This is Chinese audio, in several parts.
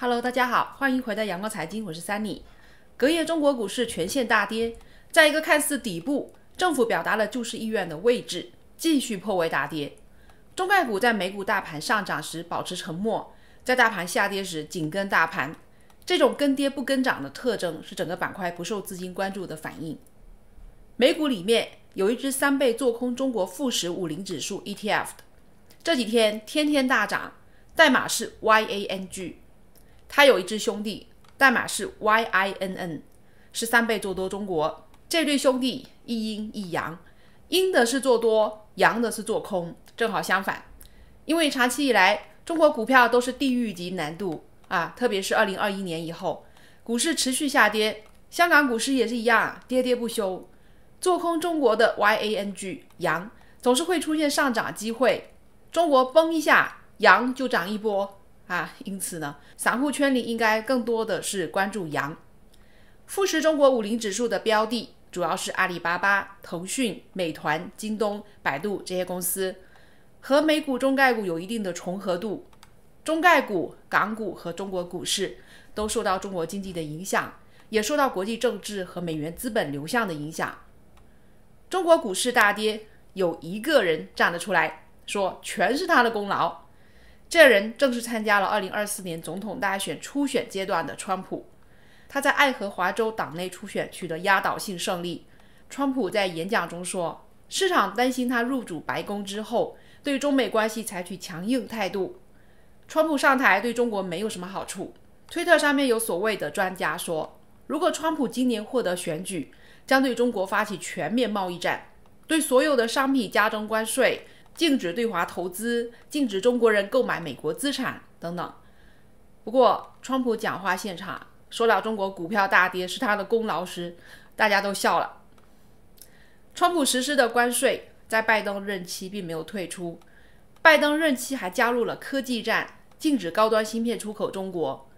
Hello，大家好，欢迎回到阳光财经，我是 Sunny。隔夜中国股市全线大跌，在一个看似底部、政府表达了救市意愿的位置，继续破位大跌。中概股在美股大盘上涨时保持沉默，在大盘下跌时紧跟大盘。这种跟跌不跟涨的特征，是整个板块不受资金关注的反应。美股里面有一只三倍做空中国富时五零指数 ETF 的，这几天天天大涨，代码是 YANG。他有一只兄弟，代码是 Y I N N，是三倍做多中国。这对兄弟一阴一阳，阴的是做多，阳的是做空，正好相反。因为长期以来，中国股票都是地狱级难度啊，特别是二零二一年以后，股市持续下跌，香港股市也是一样，跌跌不休。做空中国的 Y A N G，阳总是会出现上涨机会，中国崩一下，阳就涨一波。啊，因此呢，散户圈里应该更多的是关注羊。富时中国五零指数的标的主要是阿里巴巴、腾讯、美团、京东、百度这些公司，和美股中概股有一定的重合度。中概股、港股和中国股市都受到中国经济的影响，也受到国际政治和美元资本流向的影响。中国股市大跌，有一个人站了出来，说全是他的功劳。这人正是参加了2024年总统大选初选阶段的川普。他在爱荷华州党内初选取得压倒性胜利。川普在演讲中说：“市场担心他入主白宫之后对中美关系采取强硬态度。川普上台对中国没有什么好处。”推特上面有所谓的专家说：“如果川普今年获得选举，将对中国发起全面贸易战，对所有的商品加征关税。”禁止对华投资，禁止中国人购买美国资产等等。不过，川普讲话现场说到中国股票大跌是他的功劳时，大家都笑了。川普实施的关税在拜登任期并没有退出，拜登任期还加入了科技战，禁止高端芯片出口中国。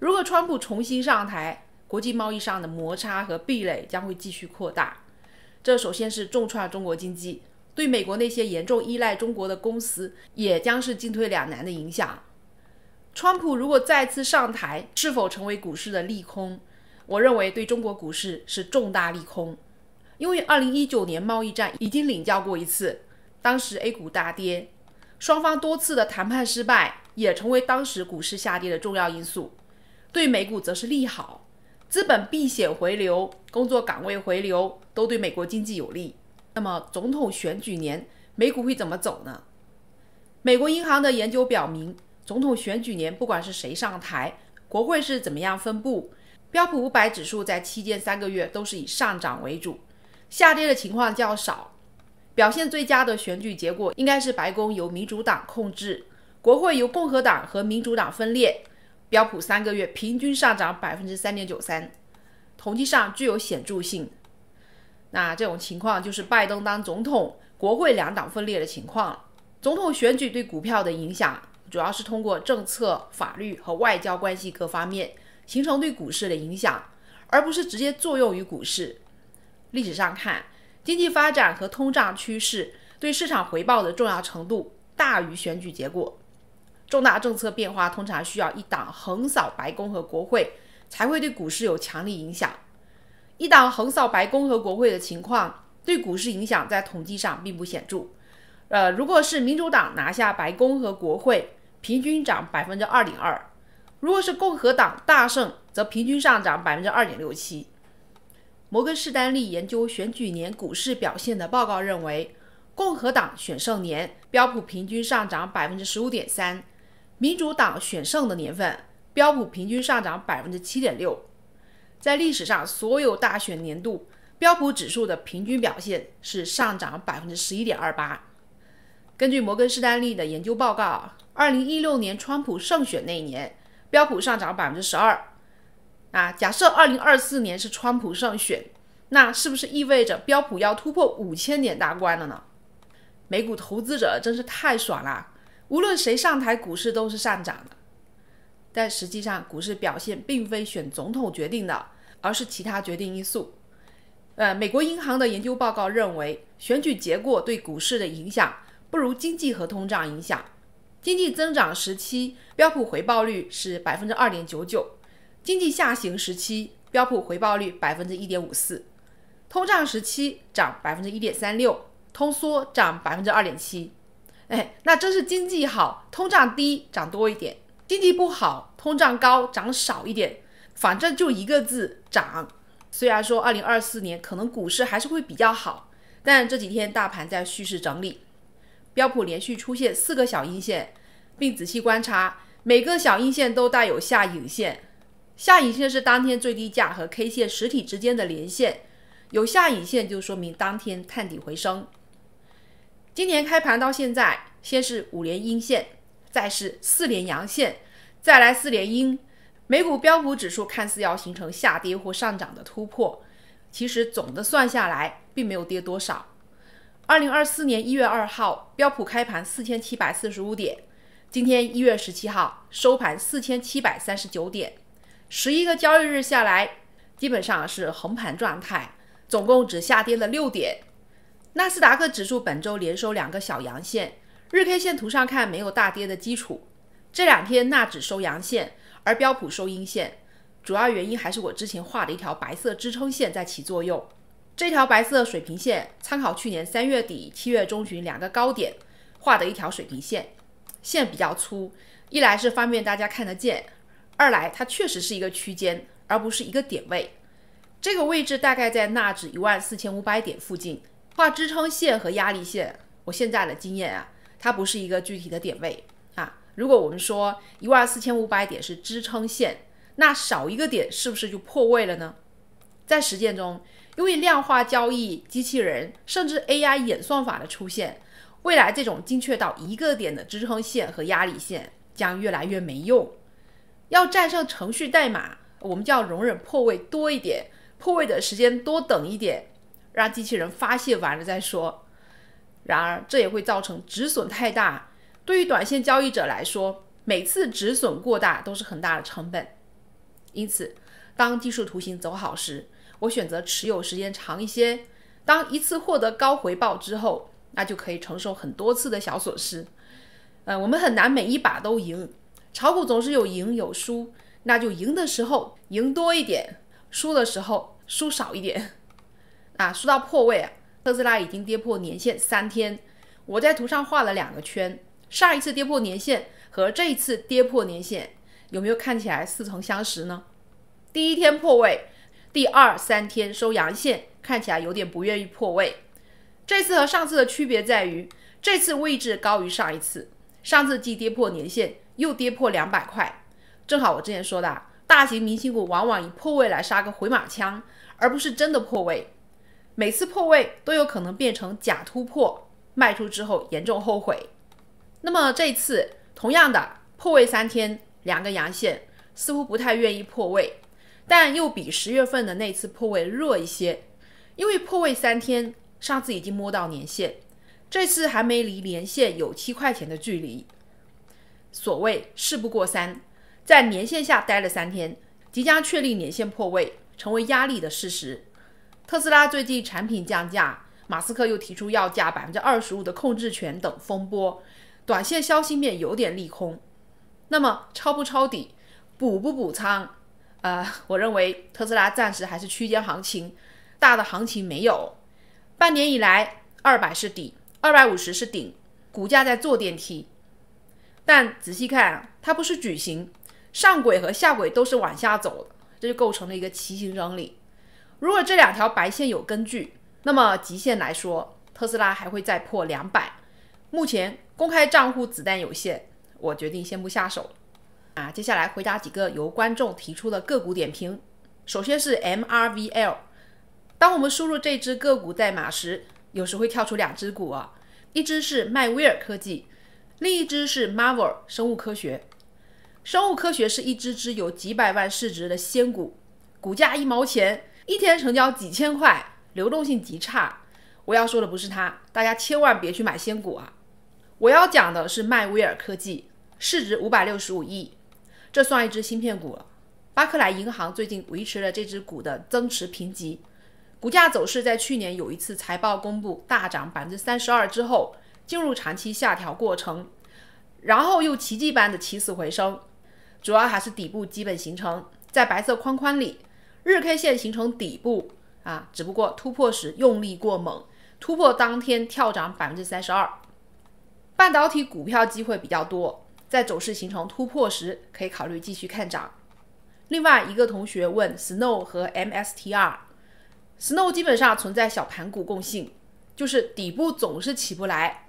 如果川普重新上台，国际贸易上的摩擦和壁垒将会继续扩大，这首先是重创中国经济。对美国那些严重依赖中国的公司也将是进退两难的影响。川普如果再次上台，是否成为股市的利空？我认为对中国股市是重大利空，因为2019年贸易战已经领教过一次，当时 A 股大跌，双方多次的谈判失败也成为当时股市下跌的重要因素。对美股则是利好，资本避险回流、工作岗位回流都对美国经济有利。那么总统选举年，美股会怎么走呢？美国银行的研究表明，总统选举年，不管是谁上台，国会是怎么样分布，标普五百指数在期间三个月都是以上涨为主，下跌的情况较少。表现最佳的选举结果应该是白宫由民主党控制，国会由共和党和民主党分裂，标普三个月平均上涨百分之三点九三，统计上具有显著性。那这种情况就是拜登当总统，国会两党分裂的情况总统选举对股票的影响，主要是通过政策、法律和外交关系各方面形成对股市的影响，而不是直接作用于股市。历史上看，经济发展和通胀趋势对市场回报的重要程度大于选举结果。重大政策变化通常需要一党横扫白宫和国会，才会对股市有强力影响。一党横扫白宫和国会的情况对股市影响在统计上并不显著。呃，如果是民主党拿下白宫和国会，平均涨百分之二点二；如果是共和党大胜，则平均上涨百分之二点六七。摩根士丹利研究选举年股市表现的报告认为，共和党选胜年标普平均上涨百分之十五点三，民主党选胜的年份标普平均上涨百分之七点六。在历史上，所有大选年度标普指数的平均表现是上涨百分之十一点二八。根据摩根士丹利的研究报告，二零一六年川普胜选那一年，标普上涨百分之十二。啊，假设二零二四年是川普胜选，那是不是意味着标普要突破五千点大关了呢？美股投资者真是太爽啦！无论谁上台，股市都是上涨的。但实际上，股市表现并非选总统决定的。而是其他决定因素。呃，美国银行的研究报告认为，选举结果对股市的影响不如经济和通胀影响。经济增长时期，标普回报率是百分之二点九九；经济下行时期，标普回报率百分之一点五四；通胀时期涨百分之一点三六，通缩涨百分之二点七。哎，那真是经济好，通胀低，涨多一点；经济不好，通胀高，涨少一点。反正就一个字涨。虽然说二零二四年可能股市还是会比较好，但这几天大盘在蓄势整理。标普连续出现四个小阴线，并仔细观察，每个小阴线都带有下影线。下影线是当天最低价和 K 线实体之间的连线，有下影线就说明当天探底回升。今年开盘到现在，先是五连阴线，再是四连阳线，再来四连阴。美股标普指数看似要形成下跌或上涨的突破，其实总的算下来并没有跌多少。二零二四年一月二号，标普开盘四千七百四十五点，今天一月十七号收盘四千七百三十九点，十一个交易日下来基本上是横盘状态，总共只下跌了六点。纳斯达克指数本周连收两个小阳线，日 K 线图上看没有大跌的基础，这两天纳指收阳线。而标普收阴线，主要原因还是我之前画的一条白色支撑线在起作用。这条白色水平线，参考去年三月底、七月中旬两个高点画的一条水平线，线比较粗，一来是方便大家看得见，二来它确实是一个区间，而不是一个点位。这个位置大概在纳指一万四千五百点附近。画支撑线和压力线，我现在的经验啊，它不是一个具体的点位。啊，如果我们说一万四千五百点是支撑线，那少一个点是不是就破位了呢？在实践中，因为量化交易机器人甚至 AI 演算法的出现，未来这种精确到一个点的支撑线和压力线将越来越没用。要战胜程序代码，我们就要容忍破位多一点，破位的时间多等一点，让机器人发泄完了再说。然而，这也会造成止损太大。对于短线交易者来说，每次止损过大都是很大的成本。因此，当技术图形走好时，我选择持有时间长一些。当一次获得高回报之后，那就可以承受很多次的小损失。呃，我们很难每一把都赢，炒股总是有赢有输，那就赢的时候赢多一点，输的时候输少一点。啊，说到破位，啊，特斯拉已经跌破年线三天，我在图上画了两个圈。上一次跌破年线和这一次跌破年线有没有看起来似曾相识呢？第一天破位，第二三天收阳线，看起来有点不愿意破位。这次和上次的区别在于，这次位置高于上一次。上次既跌破年线，又跌破两百块，正好我之前说的，大型明星股往往以破位来杀个回马枪，而不是真的破位。每次破位都有可能变成假突破，卖出之后严重后悔。那么这次同样的破位三天，两个阳线似乎不太愿意破位，但又比十月份的那次破位弱一些，因为破位三天上次已经摸到年线，这次还没离年线有七块钱的距离。所谓事不过三，在年线下待了三天，即将确立年线破位成为压力的事实。特斯拉最近产品降价，马斯克又提出要价百分之二十五的控制权等风波。短线消息面有点利空，那么抄不抄底，补不补仓？呃，我认为特斯拉暂时还是区间行情，大的行情没有。半年以来，二百是底，二百五十是顶，股价在坐电梯。但仔细看，它不是矩形，上轨和下轨都是往下走的，这就构成了一个奇形整理。如果这两条白线有根据，那么极限来说，特斯拉还会再破两百。目前。公开账户子弹有限，我决定先不下手啊，接下来回答几个由观众提出的个股点评。首先是 MRVL，当我们输入这只个股代码时，有时会跳出两只股啊，一只是迈威尔科技，另一只是 Marvel 生物科学。生物科学是一只只有几百万市值的仙股，股价一毛钱，一天成交几千块，流动性极差。我要说的不是它，大家千万别去买仙股啊！我要讲的是迈威尔科技，市值五百六十五亿，这算一只芯片股了。巴克莱银行最近维持了这只股的增持评级。股价走势在去年有一次财报公布大涨百分之三十二之后，进入长期下调过程，然后又奇迹般的起死回生，主要还是底部基本形成，在白色框框里，日 K 线形成底部啊，只不过突破时用力过猛，突破当天跳涨百分之三十二。半导体股票机会比较多，在走势形成突破时，可以考虑继续看涨。另外一个同学问 Snow 和 MSTR，Snow 基本上存在小盘股共性，就是底部总是起不来。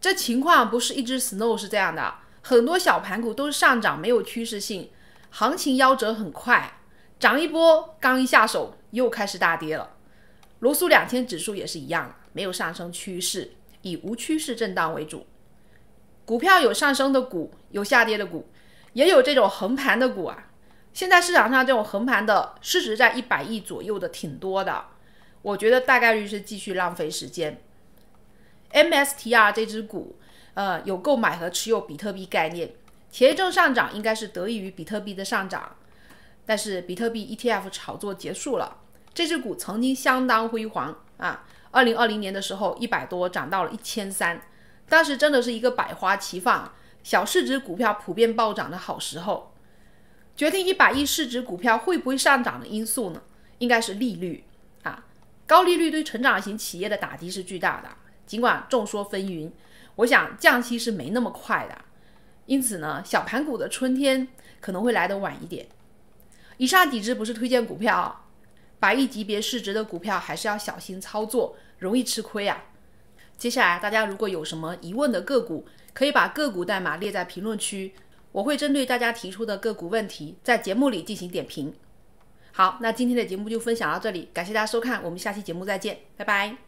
这情况不是一只 Snow 是这样的，很多小盘股都是上涨没有趋势性，行情夭折很快，涨一波刚一下手又开始大跌了。罗素两千指数也是一样，没有上升趋势，以无趋势震荡为主。股票有上升的股，有下跌的股，也有这种横盘的股啊。现在市场上这种横盘的市值在一百亿左右的挺多的，我觉得大概率是继续浪费时间。MSTR 这只股，呃，有购买和持有比特币概念，前一阵上涨应该是得益于比特币的上涨，但是比特币 ETF 炒作结束了，这只股曾经相当辉煌啊，二零二零年的时候一百多涨到了一千三。当时真的是一个百花齐放、小市值股票普遍暴涨的好时候。决定一百亿市值股票会不会上涨的因素呢？应该是利率啊，高利率对成长型企业的打击是巨大的。尽管众说纷纭，我想降息是没那么快的。因此呢，小盘股的春天可能会来得晚一点。以上几只不是推荐股票，百亿级别市值的股票还是要小心操作，容易吃亏啊。接下来，大家如果有什么疑问的个股，可以把个股代码列在评论区，我会针对大家提出的个股问题，在节目里进行点评。好，那今天的节目就分享到这里，感谢大家收看，我们下期节目再见，拜拜。